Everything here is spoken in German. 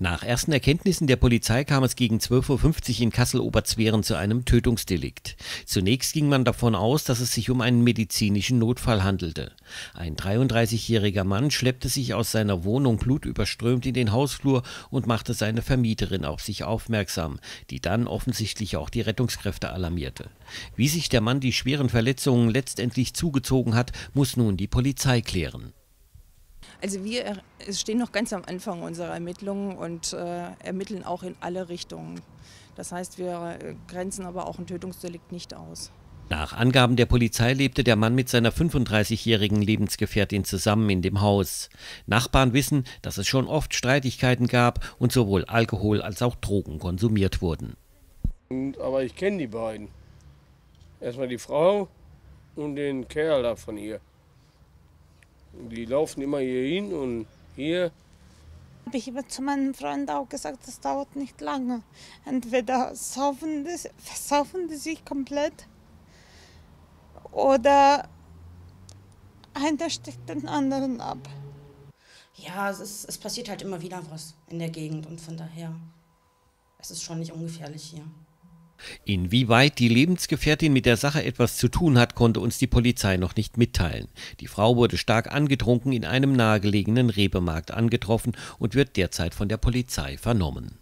Nach ersten Erkenntnissen der Polizei kam es gegen 12.50 Uhr in Kassel-Oberzweren zu einem Tötungsdelikt. Zunächst ging man davon aus, dass es sich um einen medizinischen Notfall handelte. Ein 33-jähriger Mann schleppte sich aus seiner Wohnung blutüberströmt in den Hausflur und machte seine Vermieterin auf sich aufmerksam, die dann offensichtlich auch die Rettungskräfte alarmierte. Wie sich der Mann die schweren Verletzungen letztendlich zugezogen hat, muss nun die Polizei klären. Also wir äh, stehen noch ganz am Anfang unserer Ermittlungen und äh, ermitteln auch in alle Richtungen. Das heißt, wir äh, grenzen aber auch ein Tötungsdelikt nicht aus. Nach Angaben der Polizei lebte der Mann mit seiner 35-jährigen Lebensgefährtin zusammen in dem Haus. Nachbarn wissen, dass es schon oft Streitigkeiten gab und sowohl Alkohol als auch Drogen konsumiert wurden. Und, aber ich kenne die beiden. Erstmal die Frau und den Kerl da von ihr. Die laufen immer hier hin und hier. Habe ich immer zu meinem Freund auch gesagt, das dauert nicht lange. Entweder saufen die, versaufen die sich komplett oder einer steckt den anderen ab. Ja, es, ist, es passiert halt immer wieder was in der Gegend und von daher, es ist schon nicht ungefährlich hier. Inwieweit die Lebensgefährtin mit der Sache etwas zu tun hat, konnte uns die Polizei noch nicht mitteilen. Die Frau wurde stark angetrunken in einem nahegelegenen Rebemarkt angetroffen und wird derzeit von der Polizei vernommen.